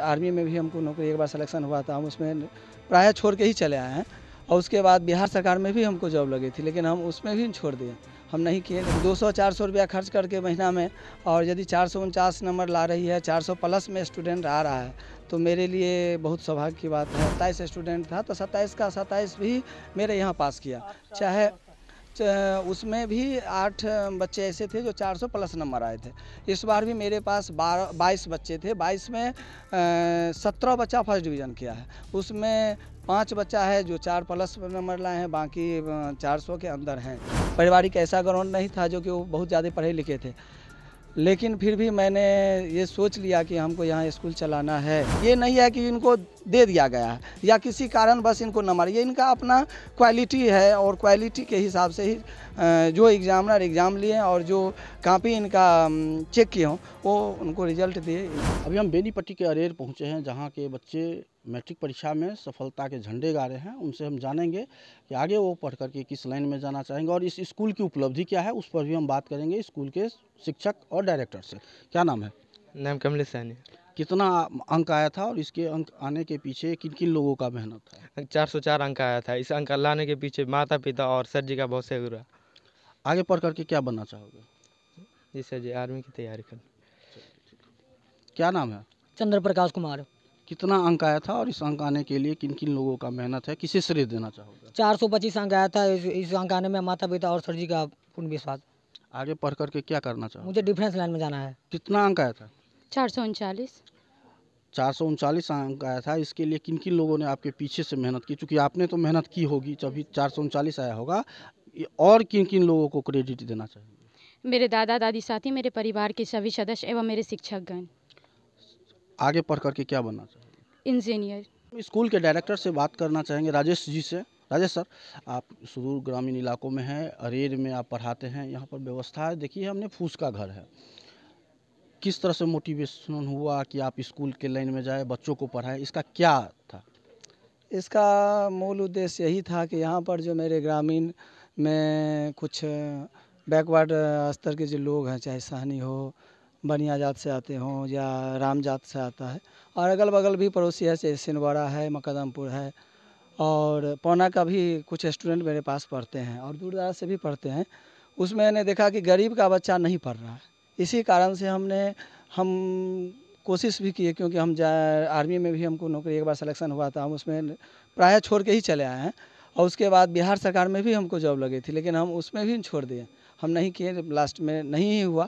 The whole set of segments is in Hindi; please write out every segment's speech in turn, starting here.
आर्मी में भी हमको नौकरी एक बार सिलेक्शन हुआ था हम उसमें प्रायः छोड़ के ही चले आए हैं और उसके बाद बिहार सरकार में भी हमको जॉब लगी थी लेकिन हम उसमें भी छोड़ दिए हम नहीं किए दो सौ चार सौ रुपया खर्च करके महीना में और यदि चार सौ उनचास नंबर ला रही है चार सौ प्लस में स्टूडेंट आ रहा है तो मेरे लिए बहुत सौभाग्य की बात है सत्ताईस स्टूडेंट था तो सत्ताईस का सत्ताईस भी मेरे यहाँ पास किया चाहे Uh, उसमें भी आठ uh, बच्चे ऐसे थे जो 400 प्लस नंबर आए थे इस बार भी मेरे पास बारह बाईस बच्चे थे बाईस में uh, सत्रह बच्चा फर्स्ट डिवीज़न किया है उसमें पाँच बच्चा है जो चार प्लस नंबर लाए हैं बाकी चार सौ के अंदर हैं पारिवारिक ऐसा ग्राउंड नहीं था जो कि वो बहुत ज़्यादा पढ़े लिखे थे लेकिन फिर भी मैंने ये सोच लिया कि हमको यहाँ स्कूल चलाना है ये नहीं है कि इनको दे दिया गया है या किसी कारण बस इनको न मारिए इनका अपना क्वालिटी है और क्वालिटी के हिसाब से ही जो एग्जामर एग्ज़ाम लिए और जो कापी इनका चेक किए हों वो उनको रिजल्ट दिए अभी हम बेनीपट्टी के अरेर पहुँचे हैं जहाँ के बच्चे मैट्रिक परीक्षा में सफलता के झंडे गा रहे हैं उनसे हम जानेंगे कि आगे वो पढ़ करके किस लाइन में जाना चाहेंगे और इस स्कूल की उपलब्धि क्या है उस पर भी हम बात करेंगे स्कूल के शिक्षक और डायरेक्टर से क्या नाम है नाम कमलेश सैनी कितना अंक आया था और इसके अंक आने के पीछे किन किन लोगों का मेहनत था चार सौ चार अंक आया था इस अंक लाने के पीछे माता पिता और सर जी का बहुत सहयोग रहा आगे पढ़ करके क्या बनना चाहोगे जी सर जी आर्मी की तैयारी कर क्या नाम है चंद्र प्रकाश कुमार कितना अंक आया था और इस अंक आने के लिए किन किन लोगों का मेहनत है किसे श्रेय देना चाहोगे चार सौ पच्चीस अंक आया था इस, इस अंक आने में माता पिता और सर जी का पूर्ण विश्वास आगे पढ़ करके क्या करना चाहोगे मुझे डिफेंस लाइन में जाना है कितना अंक आया था चार सौ उनचालीस चार सौ उनचालीस आया था इसके लिए किन किन लोगों ने आपके पीछे से मेहनत की चूँकि आपने तो मेहनत की होगी जब भी चार सौ उनचालीस आया होगा और किन किन लोगों को क्रेडिट देना चाहिए मेरे दादा दादी साथी मेरे परिवार के सभी सदस्य एवं मेरे शिक्षकगण आगे पढ़ करके क्या बनना चाहिए इंजीनियर स्कूल के डायरेक्टर से बात करना चाहेंगे राजेश जी से राजेश सर आप सुदूर ग्रामीण इलाकों में हैं अरेर में आप पढ़ाते हैं यहाँ पर व्यवस्था है देखिए हमने फूस का घर है किस तरह से मोटिवेशन हुआ कि आप स्कूल के लाइन में जाए बच्चों को पढ़ाएं इसका क्या था इसका मूल उद्देश्य यही था कि यहाँ पर जो मेरे ग्रामीण में कुछ बैकवर्ड स्तर के जो लोग हैं चाहे सहनी हो बनिया जात से आते हों या राम जात से आता है और अगल बगल भी पड़ोसी है जैसे सिनवाड़ा है मकदमपुर है और पौना का भी कुछ स्टूडेंट मेरे पास पढ़ते हैं और दूर दराज से भी पढ़ते हैं उसमें मैंने देखा कि गरीब का बच्चा नहीं पढ़ रहा है इसी कारण से हमने हम कोशिश भी किए क्योंकि हम जा आर्मी में भी हमको नौकरी एक बार सिलेक्शन हुआ था हम उसमें प्रायः छोड़ के ही चले आए हैं और उसके बाद बिहार सरकार में भी हमको जॉब लगी थी लेकिन हम उसमें भी छोड़ दिए हम नहीं किए लास्ट में नहीं ही हुआ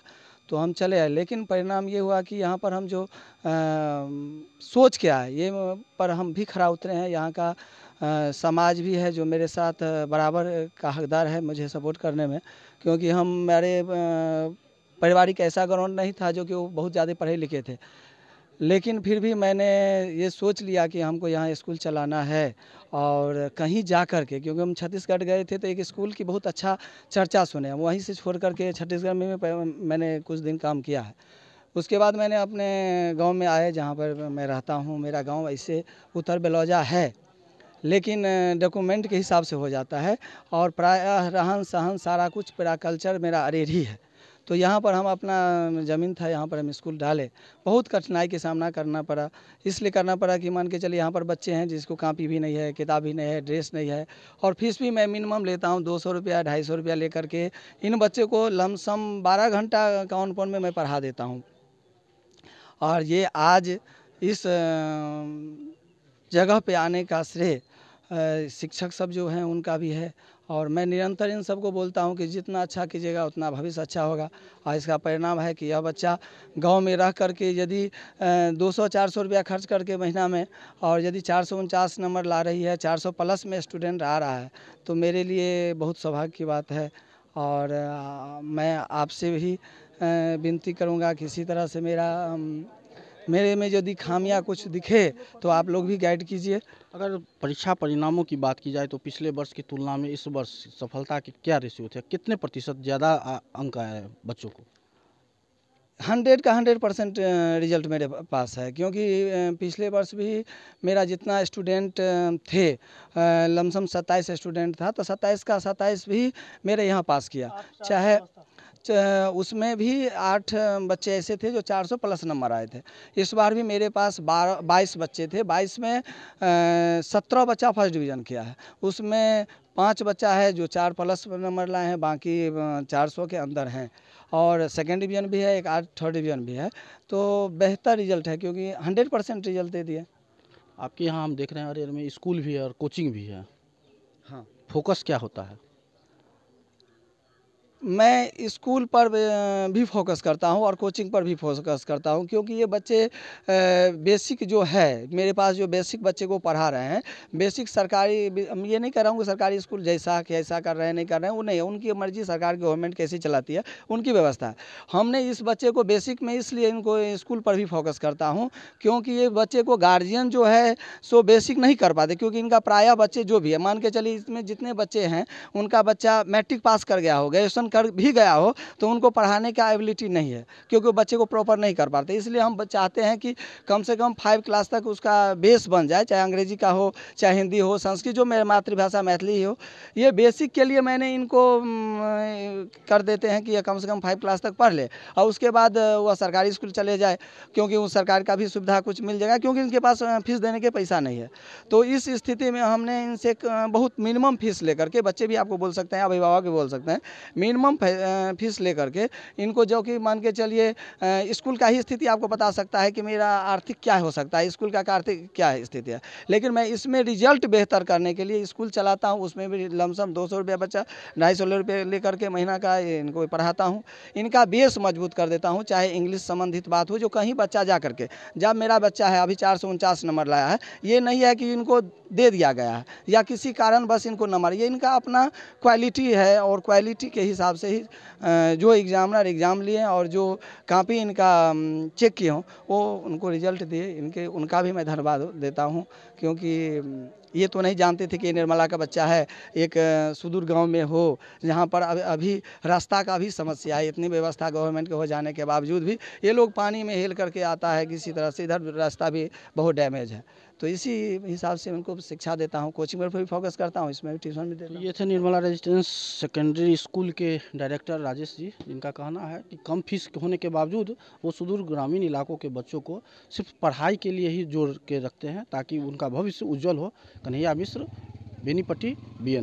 तो हम चले आए लेकिन परिणाम ये हुआ कि यहाँ पर हम जो आ, सोच के आए ये पर हम भी खड़ा उतरे हैं यहाँ का आ, समाज भी है जो मेरे साथ बराबर का हकदार है मुझे सपोर्ट करने में क्योंकि हम मेरे पारिवारिक ऐसा ग्राउंड नहीं था जो कि वो बहुत ज़्यादा पढ़े लिखे थे लेकिन फिर भी मैंने ये सोच लिया कि हमको यहाँ स्कूल चलाना है और कहीं जा कर के क्योंकि हम छत्तीसगढ़ गए थे तो एक स्कूल की बहुत अच्छा चर्चा सुने वहीं से छोड़ कर के छत्तीसगढ़ में मैंने कुछ दिन काम किया है उसके बाद मैंने अपने गांव में आए जहाँ पर मैं रहता हूँ मेरा गांव ऐसे उत्तर बेलौजा है लेकिन डॉक्यूमेंट के हिसाब से हो जाता है और प्रायः रहन सहन सारा कुछ मेरा कल्चर मेरा अरेरी है तो यहाँ पर हम अपना ज़मीन था यहाँ पर हम स्कूल डाले बहुत कठिनाई के सामना करना पड़ा इसलिए करना पड़ा कि मान के चलिए यहाँ पर बच्चे हैं जिसको कापी भी नहीं है किताब भी नहीं है ड्रेस नहीं है और फीस भी मैं मिनिमम लेता हूँ दो सौ रुपया ढाई सौ रुपया ले के इन बच्चे को लमसम बारह घंटा काउन पौन में मैं पढ़ा देता हूँ और ये आज इस जगह पर आने का श्रेय शिक्षक सब जो हैं उनका भी है और मैं निरंतर इन सबको बोलता हूँ कि जितना अच्छा कीजिएगा उतना भविष्य अच्छा होगा और इसका परिणाम है कि यह बच्चा गांव में रह करके यदि 200-400 रुपया खर्च करके महीना में और यदि चार नंबर ला रही है 400 प्लस में स्टूडेंट आ रहा है तो मेरे लिए बहुत सौभाग्य की बात है और मैं आपसे भी विनती करूँगा कि इसी तरह से मेरा मेरे में यदि खामियां कुछ दिखे तो आप लोग भी गाइड कीजिए अगर परीक्षा परिणामों की बात की जाए तो पिछले वर्ष की तुलना में इस वर्ष सफलता के क्या रेशियो थे कितने प्रतिशत ज़्यादा अंक आए बच्चों को हंड्रेड का हंड्रेड परसेंट रिजल्ट मेरे पास है क्योंकि पिछले वर्ष भी मेरा जितना स्टूडेंट थे लमसम सत्ताईस स्टूडेंट था तो सत्ताईस का सत्ताईस भी मेरे यहाँ पास किया चाहे उसमें भी आठ बच्चे ऐसे थे जो 400 प्लस नंबर आए थे इस बार भी मेरे पास बारह बाईस बच्चे थे बाईस में सत्रह बच्चा फर्स्ट डिवीज़न किया है उसमें पाँच बच्चा है जो चार प्लस नंबर लाए हैं बाकी चार सौ के अंदर हैं और सेकेंड डिवीज़न भी है एक आठ थर्ड डिवीज़न भी है तो बेहतर रिजल्ट है क्योंकि हंड्रेड परसेंट रिजल्ट दे दिए आपके यहाँ हम देख रहे हैं अरे में स्कूल भी है और कोचिंग भी है हाँ फोकस क्या होता है मैं स्कूल पर भी फोकस करता हूँ और कोचिंग पर भी फोकस करता हूँ क्योंकि ये बच्चे बेसिक जो है मेरे पास जो बेसिक बच्चे को पढ़ा रहे हैं बेसिक सरकारी ये नहीं कर रहा हूँ कि सरकारी स्कूल जैसा कैसा कर रहे हैं नहीं कर रहे हैं वो नहीं है उनकी मर्ज़ी सरकार की गवर्नमेंट कैसी चलाती है उनकी व्यवस्था है हमने इस बच्चे को बेसिक में इसलिए इनको स्कूल पर भी फोकस करता हूँ क्योंकि ये बच्चे को गार्जियन जो है सो बेसिक नहीं कर पाते क्योंकि इनका प्रायः बच्चे जो भी है मान के चलिए इसमें जितने बच्चे हैं उनका बच्चा मैट्रिक पास कर गया हो ग्रेजुएसन कर भी गया हो तो उनको पढ़ाने का एबिलिटी नहीं है क्योंकि बच्चे को प्रॉपर नहीं कर पाते इसलिए हम चाहते हैं कि कम से कम फाइव क्लास तक उसका बेस बन जाए चाहे अंग्रेजी का हो चाहे हिंदी हो संस्कृत जो मेरे मातृभाषा मैथिली हो ये बेसिक के लिए मैंने इनको कर देते हैं कि ये कम से कम फाइव क्लास तक पढ़ ले और उसके बाद वह सरकारी स्कूल चले जाए क्योंकि उस सरकार का भी सुविधा कुछ मिल जाएगा क्योंकि इनके पास फीस देने के पैसा नहीं है तो इस स्थिति में हमने इनसे बहुत मिनिमम फीस लेकर के बच्चे भी आपको बोल सकते हैं अभिभावक भी बोल सकते हैं मिनिमम मिनिमम फीस लेकर के इनको जो कि मान के चलिए स्कूल का ही स्थिति आपको बता सकता है कि मेरा आर्थिक क्या हो सकता है स्कूल का आर्थिक क्या है स्थिति है लेकिन मैं इसमें रिजल्ट बेहतर करने के लिए स्कूल चलाता हूँ उसमें भी लमसम दो सौ रुपया बच्चा ढाई सौ रुपये लेकर के महीना का इनको पढ़ाता हूँ इनका बेस मजबूत कर देता हूँ चाहे इंग्लिश संबंधित बात हो जो कहीं बच्चा जा करके जब मेरा बच्चा है अभी चार सौ उनचास नंबर लाया है ये नहीं है कि इनको दे दिया गया है या किसी कारण बस इनको नंबर ये इनका अपना क्वालिटी है और क्वालिटी के हिसाब हिसाब से ही जो एग्जामर एग्ज़ाम लिए और जो कापी इनका चेक किए हों वो उनको रिजल्ट दिए इनके उनका भी मैं धन्यवाद देता हूँ क्योंकि ये तो नहीं जानते थे कि निर्मला का बच्चा है एक सुदूर गांव में हो जहां पर अभी रास्ता का भी समस्या है इतनी व्यवस्था गवर्नमेंट के हो जाने के बावजूद भी ये लोग पानी में हेल करके आता है किसी तरह से इधर रास्ता भी बहुत डैमेज है तो इसी हिसाब से उनको शिक्षा देता हूँ कोचिंग पर भी फोकस करता हूँ इसमें भी ट्यूशन भी देता तो हूँ ये थे निर्मला रेजिडेंस सेकेंडरी स्कूल के डायरेक्टर राजेश जी जिनका कहना है कि कम फीस होने के बावजूद वो सुदूर ग्रामीण इलाकों के बच्चों को सिर्फ पढ़ाई के लिए ही जोड़ के रखते हैं ताकि उनका भविष्य उज्जवल हो कन्हैया मिश्र बेनीपट्टी बी